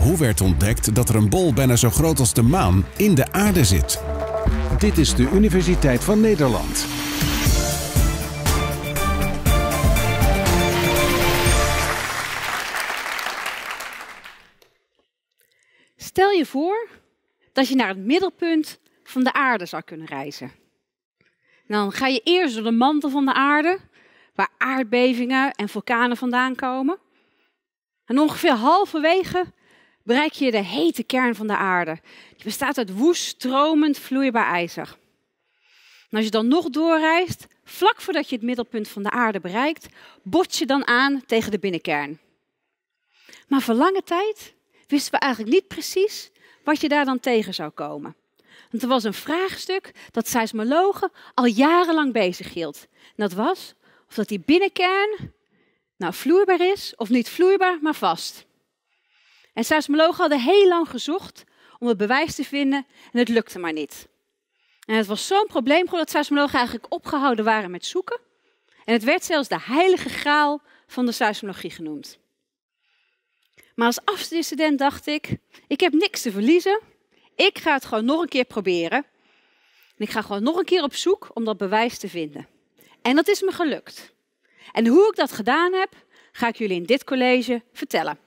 Hoe werd ontdekt dat er een bol bijna zo groot als de maan in de aarde zit? Dit is de Universiteit van Nederland. Stel je voor dat je naar het middelpunt van de aarde zou kunnen reizen. Dan ga je eerst door de mantel van de aarde waar aardbevingen en vulkanen vandaan komen. En ongeveer halverwege bereik je de hete kern van de aarde. Die bestaat uit woest, stromend, vloeibaar ijzer. En als je dan nog doorreist, vlak voordat je het middelpunt van de aarde bereikt, bot je dan aan tegen de binnenkern. Maar voor lange tijd wisten we eigenlijk niet precies wat je daar dan tegen zou komen. Want er was een vraagstuk dat seismologen al jarenlang bezig hield. En dat was, of dat die binnenkern nou vloeibaar is of niet vloeibaar, maar vast. En seismologen hadden heel lang gezocht om het bewijs te vinden en het lukte maar niet. En het was zo'n probleem dat seismologen eigenlijk opgehouden waren met zoeken. En het werd zelfs de heilige graal van de seismologie genoemd. Maar als afstudent dacht ik, ik heb niks te verliezen. Ik ga het gewoon nog een keer proberen. En ik ga gewoon nog een keer op zoek om dat bewijs te vinden. En dat is me gelukt. En hoe ik dat gedaan heb, ga ik jullie in dit college vertellen.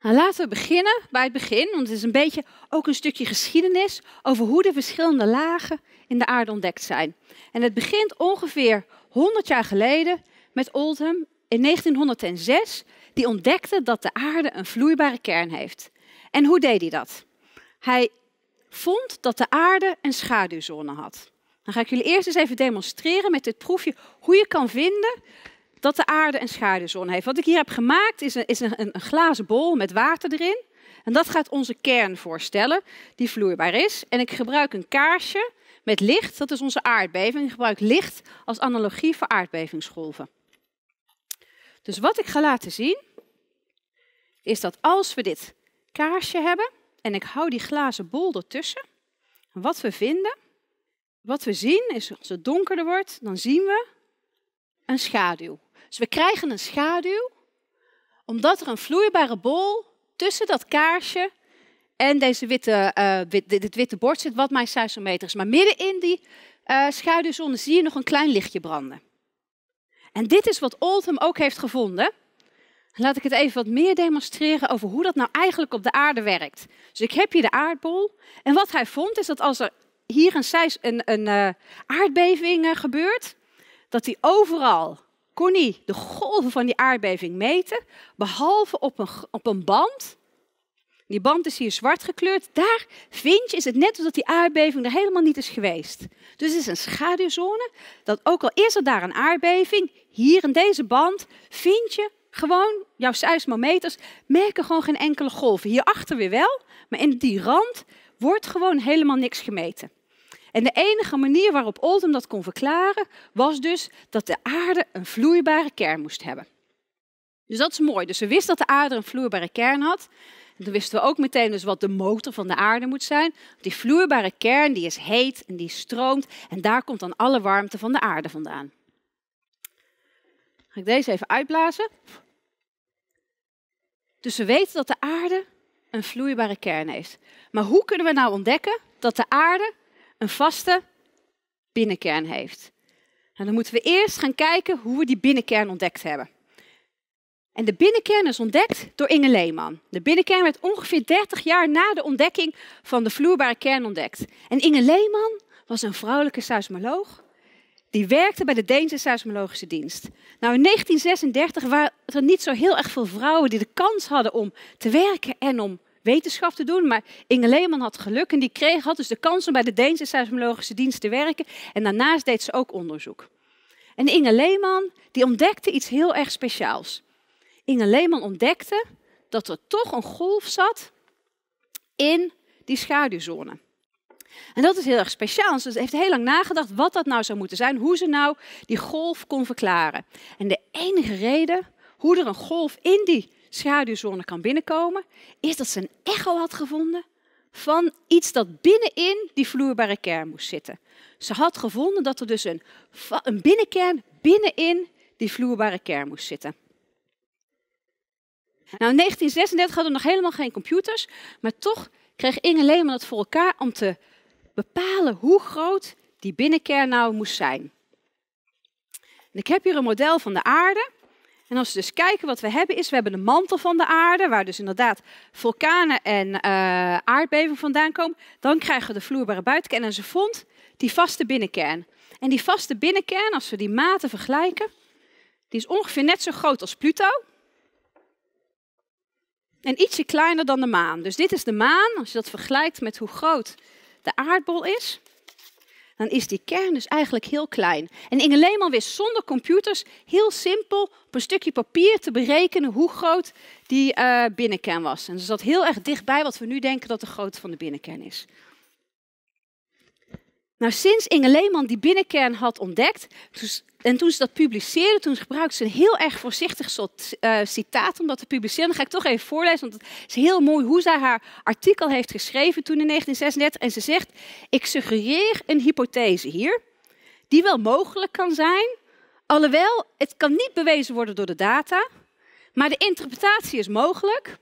Nou, laten we beginnen bij het begin, want het is een beetje ook een stukje geschiedenis over hoe de verschillende lagen in de aarde ontdekt zijn. En het begint ongeveer 100 jaar geleden met Oldham in 1906, die ontdekte dat de aarde een vloeibare kern heeft. En hoe deed hij dat? Hij vond dat de aarde een schaduwzone had. Dan ga ik jullie eerst eens even demonstreren met dit proefje hoe je kan vinden dat de aarde een schaduwzon heeft. Wat ik hier heb gemaakt is is een, een glazen bol met water erin. En dat gaat onze kern voorstellen, die vloeibaar is. En ik gebruik een kaarsje met licht, dat is onze aardbeving. Ik gebruik licht als analogie voor aardbevingsgolven. Dus wat ik ga laten zien, is dat als we dit kaarsje hebben en ik hou die glazen bol ertussen, wat we vinden wat we zien is, als het donkerder wordt, dan zien we een schaduw. Dus we krijgen een schaduw omdat er een vloeibare bol tussen dat kaarsje en deze witte, eh, dit witte bord zit, wat mijn seismometer is. Maar midden in die eh, schaduwzone zie je nog een klein lichtje branden. En dit is wat Oldham ook heeft gevonden. Laat ik het even wat meer demonstreren over hoe dat nou eigenlijk op de aarde werkt. Dus ik heb hier de aardbol. En wat hij vond is dat als er hier een, seis, een, een eh, aardbeving gebeurd. Eh, gebeurt, dat hij overal kon de golven van die aardbeving meten, behalve op een, op een band. Die band is hier zwart gekleurd. Daar, je is het net alsof die aardbeving er helemaal niet is geweest. Dus het is een schaduwzone, dat ook al is er daar een aardbeving, hier in deze band vind je gewoon, jouw seismometers merken gewoon geen enkele golven. Hierachter weer wel, maar in die rand wordt gewoon helemaal niks gemeten. En de enige manier waarop Oldham dat kon verklaren, was dus dat de aarde een vloeibare kern moest hebben. Dus dat is mooi. Dus ze wist dat de aarde een vloeibare kern had. En wisten we ook meteen dus wat de motor van de aarde moet zijn. Die vloeibare kern die is heet en die stroomt en daar komt dan alle warmte van de aarde vandaan. Ga ik deze even uitblazen. Dus we weten dat de aarde een vloeibare kern heeft. Maar hoe kunnen we nou ontdekken dat de aarde een vaste binnenkern heeft. En dan moeten we eerst gaan kijken hoe we die binnenkern ontdekt hebben. En de binnenkern is ontdekt door Inge Leeman. De binnenkern werd ongeveer 30 jaar na de ontdekking van de vloeibare kern ontdekt. En Inge Leeman was een vrouwelijke seismoloog die werkte bij de Deense Seismologische Dienst. Nou, in 1936 waren er niet zo heel erg veel vrouwen die de kans hadden om te werken en om wetenschap te doen. Maar Inge Leeman had geluk en die kreeg, had dus de kans om bij de Deense Seismologische Dienst te werken. En daarnaast deed ze ook onderzoek. En Inge Leeman die ontdekte iets heel erg speciaals. Inge Leeman ontdekte dat er toch een golf zat in die schaduwzone. En dat is heel erg speciaal. Ze heeft heel lang nagedacht wat dat nou zou moeten zijn, hoe ze nou die golf kon verklaren. En de enige reden hoe er een golf in die schaduwzone kan binnenkomen, is dat ze een echo had gevonden van iets dat binnenin die vloeibare kern moest zitten. Ze had gevonden dat er dus een, een binnenkern binnenin die vloeibare kern moest zitten. Nou, in 1936 hadden we nog helemaal geen computers, maar toch kreeg Inge Lehmann het voor elkaar om te bepalen hoe groot die binnenkern nou moest zijn. En ik heb hier een model van de aarde. En als we dus kijken wat we hebben, is we hebben de mantel van de aarde, waar dus inderdaad vulkanen en uh, aardbevingen vandaan komen. Dan krijgen we de vloeibare buitenkern en ze vond die vaste binnenkern. En die vaste binnenkern, als we die maten vergelijken, die is ongeveer net zo groot als Pluto. En ietsje kleiner dan de maan. Dus dit is de maan, als je dat vergelijkt met hoe groot de aardbol is dan is die kern dus eigenlijk heel klein. En Inge Leeman wist zonder computers heel simpel op een stukje papier te berekenen hoe groot die eh, binnenkern was. En ze zat heel erg dichtbij wat we nu denken dat de grootte van de binnenkern is. Nou, sinds Inge Leeman die binnenkern had ontdekt, dus en toen ze dat publiceerde, toen gebruikte ze een heel erg voorzichtig soort eh, citaat om dat te publiceren. Dan ga ik toch even voorlezen, want het is heel mooi hoe zij haar artikel heeft geschreven toen in 1936. En ze zegt, ik suggereer een hypothese hier, die wel mogelijk kan zijn, alhoewel het kan niet bewezen worden door de data, maar de interpretatie is mogelijk.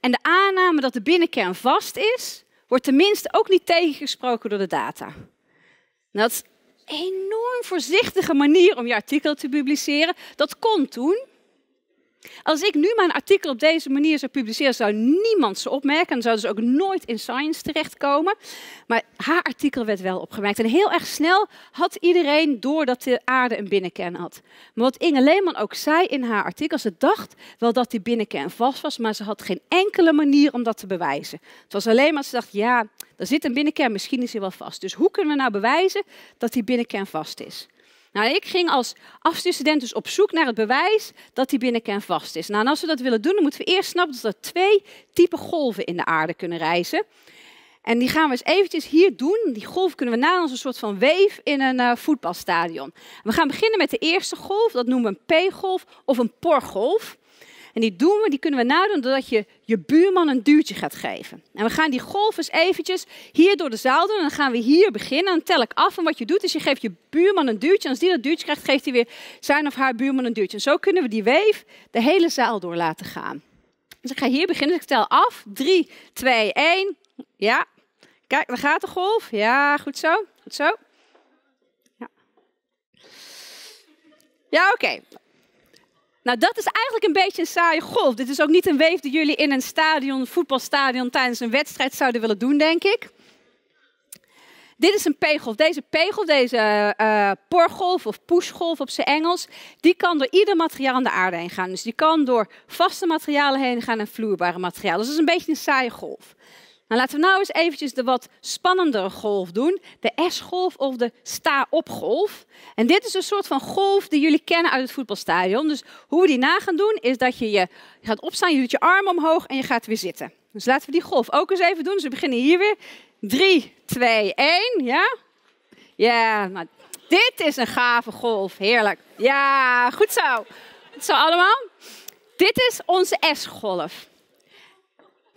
En de aanname dat de binnenkern vast is, wordt tenminste ook niet tegengesproken door de data. Nou, dat dat enorm voorzichtige manier om je artikel te publiceren. Dat kon toen, als ik nu mijn artikel op deze manier zou publiceren, zou niemand ze opmerken. En zou ze ook nooit in Science terechtkomen. Maar haar artikel werd wel opgemerkt. En heel erg snel had iedereen door dat de aarde een binnenkern had. Maar wat Inge Leeman ook zei in haar artikel, ze dacht wel dat die binnenkern vast was. Maar ze had geen enkele manier om dat te bewijzen. Het was alleen maar, ze dacht, ja, er zit een binnenkern, misschien is hij wel vast. Dus hoe kunnen we nou bewijzen dat die binnenkern vast is? Nou, ik ging als afstudent dus op zoek naar het bewijs dat die binnenkern vast is. Nou, als we dat willen doen, dan moeten we eerst snappen dat er twee typen golven in de aarde kunnen reizen. En die gaan we eens eventjes hier doen. Die golf kunnen we na als een soort van weef in een eh, voetbalstadion. We gaan beginnen met de eerste golf. Dat noemen we een P-golf of een porgolf. En die doen we, die kunnen we nadoen doordat je je buurman een duwtje gaat geven. En we gaan die golf eens eventjes hier door de zaal doen. En dan gaan we hier beginnen. dan tel ik af. En wat je doet is je geeft je buurman een duwtje. En als die dat duwtje krijgt, geeft hij weer zijn of haar buurman een duwtje. En zo kunnen we die weef de hele zaal door laten gaan. Dus ik ga hier beginnen. Dus ik tel af. 3, 2, 1. Ja. Kijk, daar gaat de golf. Ja, goed zo. Goed zo. Ja, ja oké. Nou, dat is eigenlijk een beetje een saaie golf. Dit is ook niet een weef die jullie in een stadion, voetbalstadion, tijdens een wedstrijd zouden willen doen, denk ik. Dit is een pegel. Deze pegel, deze uh, eh, porgolf of pushgolf op zijn Engels, die kan door ieder materiaal aan de aarde heen gaan. Dus die kan door vaste materialen heen gaan en vloeibare materialen. Dus dat is een beetje een saaie golf. Nou, laten we nou eens eventjes de wat spannendere golf doen. De S-golf of de sta-op-golf. En dit is een soort van golf die jullie kennen uit het voetbalstadion. Dus hoe we die na gaan doen, is dat je, je gaat opstaan, je doet je arm omhoog en je gaat weer zitten. Dus laten we die golf ook eens even doen. Dus we beginnen hier weer. 3, 2, 1. Ja? Ja, maar nou, dit is een gave golf. Heerlijk. Ja, goed zo. Goed zo allemaal. Dit is onze S-golf.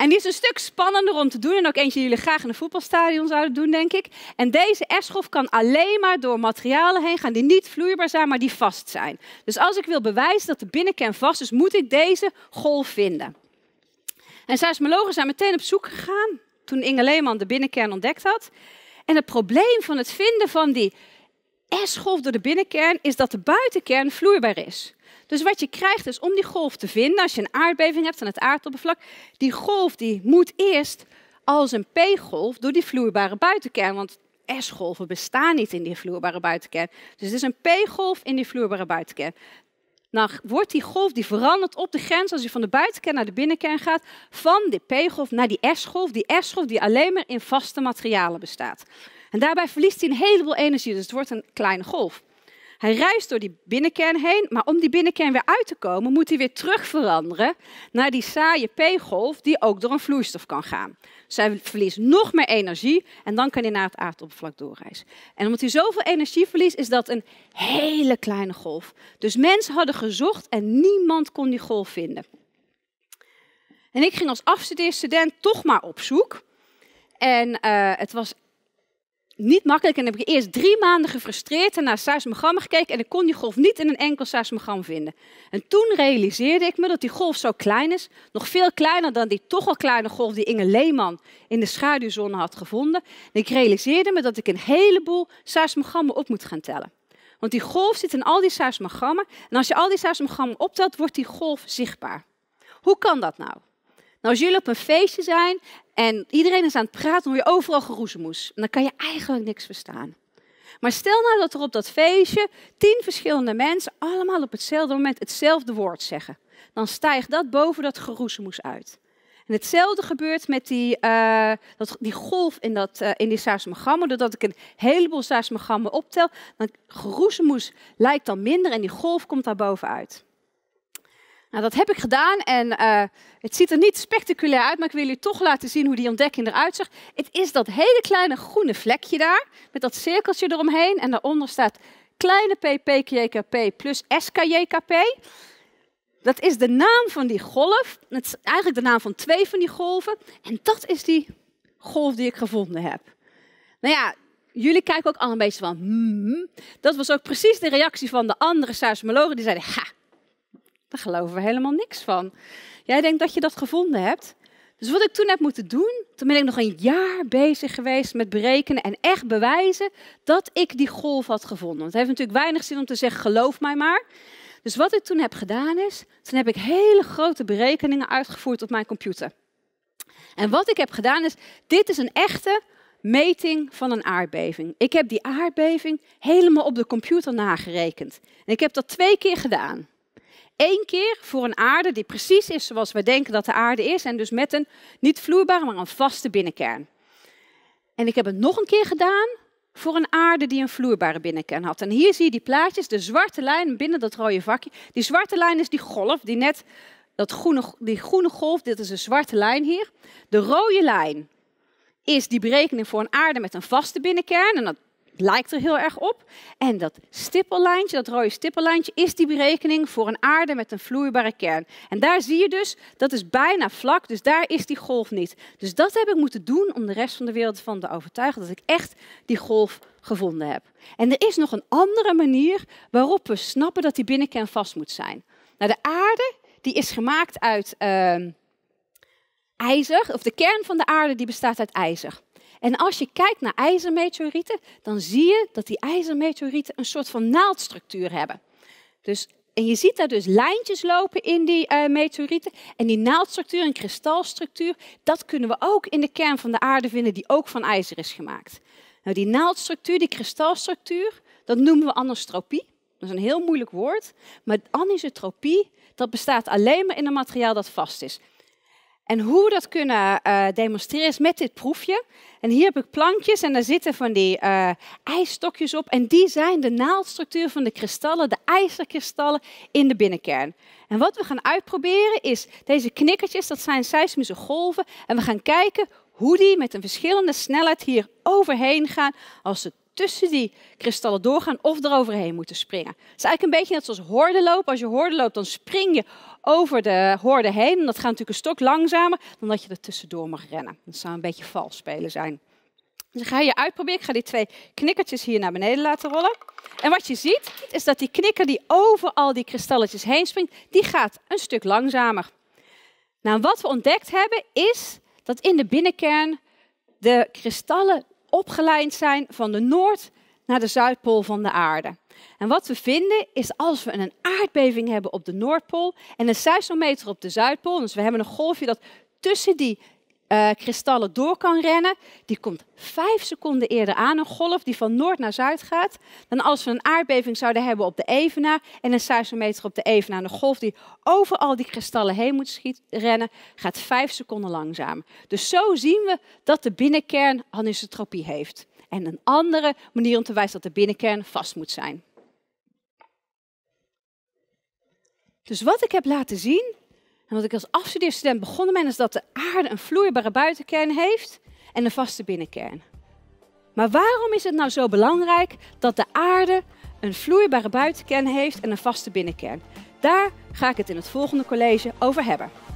En die is een stuk spannender om te doen en ook eentje die jullie graag in een voetbalstadion zouden doen, denk ik. En deze s-golf kan alleen maar door materialen heen gaan die niet vloeibaar zijn, maar die vast zijn. Dus als ik wil bewijzen dat de binnenkern vast is, moet ik deze golf vinden. En seismologen zijn meteen op zoek gegaan toen Inge Leeman de binnenkern ontdekt had. En het probleem van het vinden van die S-golf door de binnenkern is dat de buitenkern vloeibaar is. Dus wat je krijgt is om die golf te vinden, als je een aardbeving hebt aan het aardoppervlak, die golf die moet eerst als een P-golf door die vloeibare buitenkern, want S-golven bestaan niet in die vloeibare buitenkern. Dus het is een P-golf in die vloeibare buitenkern. Nou wordt die golf, die verandert op de grens als je van de buitenkern naar de binnenkern gaat, van die P-golf naar die S-golf. Die S-golf die alleen maar in vaste materialen bestaat. En daarbij verliest hij een heleboel energie, dus het wordt een kleine golf. Hij reist door die binnenkern heen, maar om die binnenkern weer uit te komen, moet hij weer terug veranderen naar die saaie P-golf die ook door een vloeistof kan gaan. Dus hij verliest nog meer energie en dan kan hij naar het aardoppervlak doorreizen. En omdat hij zoveel energie verliest, is dat een hele kleine golf. Dus mensen hadden gezocht en niemand kon die golf vinden. En ik ging als afstudeerstudent toch maar op zoek. En eh, het was niet makkelijk en heb ik eerst drie maanden gefrustreerd naar seismogrammen gekeken en ik kon die golf niet in een enkel seismogram vinden. En toen realiseerde ik me dat die golf zo klein is, nog veel kleiner dan die toch al kleine golf die Inge Leeman in de schaduwzone had gevonden. En ik realiseerde me dat ik een heleboel seismogrammen op moet gaan tellen. Want die golf zit in al die seismogrammen en als je al die seismogrammen optelt, wordt die golf zichtbaar. Hoe kan dat nou? Nou, als jullie op een feestje zijn en iedereen is aan het praten, dan je overal geroezemoes. dan kan je eigenlijk niks verstaan. Maar stel nou dat er op dat feestje tien verschillende mensen allemaal op hetzelfde moment hetzelfde woord zeggen. Dan stijgt dat boven dat geroezemoes uit. En hetzelfde gebeurt met die, eh, dat, die golf in, dat, eh, in die saasmagrammen. Doordat ik een heleboel saasmagrammen optel, dan geroezemoes lijkt dan minder en die golf komt daar bovenuit. Nou, dat heb ik gedaan en eh, het ziet er niet spectaculair uit, maar ik wil jullie toch laten zien hoe die ontdekking eruit zag. Het is dat hele kleine groene vlekje daar, met dat cirkeltje eromheen. En daaronder staat kleine ppkjkp plus skjkp. Dat is de naam van die golf. Het is eigenlijk de naam van twee van die golven. En dat is die golf die ik gevonden heb. Nou ja, jullie kijken ook al een beetje van... Hmm, hmm. Dat was ook precies de reactie van de andere seismologen. Die zeiden, ha, daar geloven we helemaal niks van. Jij denkt dat je dat gevonden hebt. Dus wat ik toen heb moeten doen, toen ben ik nog een jaar bezig geweest met berekenen en echt bewijzen dat ik die golf had gevonden. het heeft natuurlijk weinig zin om te zeggen, geloof mij maar. Dus wat ik toen heb gedaan is, toen heb ik hele grote berekeningen uitgevoerd op mijn computer. En wat ik heb gedaan is, dit is een echte meting van een aardbeving. Ik heb die aardbeving helemaal op de computer nagerekend. En ik heb dat twee keer gedaan één keer voor een aarde die precies is zoals we denken dat de aarde is. En dus met een niet vloeibare, maar een vaste binnenkern. En ik heb het nog een keer gedaan voor een aarde die een vloeibare binnenkern had. En hier zie je die plaatjes, de zwarte lijn binnen dat rode vakje. Die zwarte lijn is die golf, die net dat groene, die groene golf, dit is een zwarte lijn hier. De rode lijn is die berekening voor een aarde met een vaste binnenkern. En dat lijkt er heel erg op. En dat stippellijntje, dat rode stippellijntje, is die berekening voor een aarde met een vloeibare kern. En daar zie je dus, dat is bijna vlak, dus daar is die golf niet. Dus dat heb ik moeten doen om de rest van de wereld van te overtuigen dat ik echt die golf gevonden heb. En er is nog een andere manier waarop we snappen dat die binnenkern vast moet zijn. Nou, de aarde die is gemaakt uit ehm, ijzer, of de kern van de aarde die bestaat uit ijzer. En als je kijkt naar ijzermeteorieten, dan zie je dat die ijzermeteorieten een soort van naaldstructuur hebben. Dus, en je ziet daar dus lijntjes lopen in die eh, meteorieten. En die naaldstructuur en kristalstructuur, dat kunnen we ook in de kern van de aarde vinden, die ook van ijzer is gemaakt. Nou, die naaldstructuur, die kristalstructuur, dat noemen we anisotropie. Dat is een heel moeilijk woord. Maar anisotropie, dat bestaat alleen maar in een materiaal dat vast is. En hoe we dat kunnen eh, demonstreren is met dit proefje. En hier heb ik plankjes en daar zitten van die uh, ijsstokjes op. En die zijn de naaldstructuur van de kristallen, de ijzerkristallen in de binnenkern. En wat we gaan uitproberen is deze knikkertjes, dat zijn seismische golven. En we gaan kijken hoe die met een verschillende snelheid hier overheen gaan als ze tussen die kristallen doorgaan of eroverheen moeten springen. Het is eigenlijk een beetje net zoals horden lopen. Als je horden loopt, dan spring je over de horden heen. En dat gaat natuurlijk een stuk langzamer dan dat je er tussendoor mag rennen. Dat zou een beetje vals spelen zijn. Dus ik ga je uitproberen. Ik ga die twee knikkertjes hier naar beneden laten rollen. En wat je ziet, is dat die knikker die over al die kristalletjes heen springt, die gaat een stuk langzamer. Nou, wat we ontdekt hebben, is dat in de binnenkern de kristallen opgeleid zijn van de Noord naar de Zuidpool van de aarde. En wat we vinden is als we een aardbeving hebben op de Noordpool en een seismometer op de Zuidpool, dus we hebben een golfje dat tussen die eh, kristallen door kan rennen, die komt vijf seconden eerder aan. Een golf die van noord naar zuid gaat. Dan als we een aardbeving zouden hebben op de evena. en een seismometer op de evena. Een golf die over al die kristallen heen moet rennen, gaat vijf seconden langzaam. Dus zo zien we dat de binnenkern anisotropie heeft. En een andere manier om te wijzen dat de binnenkern vast moet zijn. Dus wat ik heb laten zien en wat ik als afstudeerstudent begonnen ben, is dat de aarde een vloeibare buitenkern heeft en een vaste binnenkern. Maar waarom is het nou zo belangrijk dat de aarde een vloeibare buitenkern heeft en een vaste binnenkern? Daar ga ik het in het volgende college over hebben.